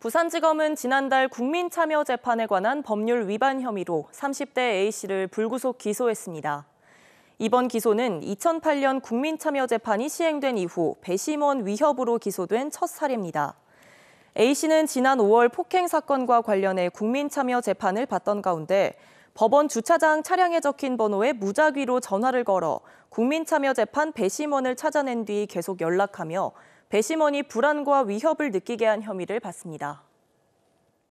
부산지검은 지난달 국민참여 재판에 관한 법률 위반 혐의로 30대 A씨를 불구속 기소했습니다. 이번 기소는 2008년 국민참여 재판이 시행된 이후 배심원 위협으로 기소된 첫 사례입니다. A씨는 지난 5월 폭행 사건과 관련해 국민참여 재판을 받던 가운데 법원 주차장 차량에 적힌 번호에 무작위로 전화를 걸어 국민참여재판 배심원을 찾아낸 뒤 계속 연락하며 배심원이 불안과 위협을 느끼게 한 혐의를 받습니다.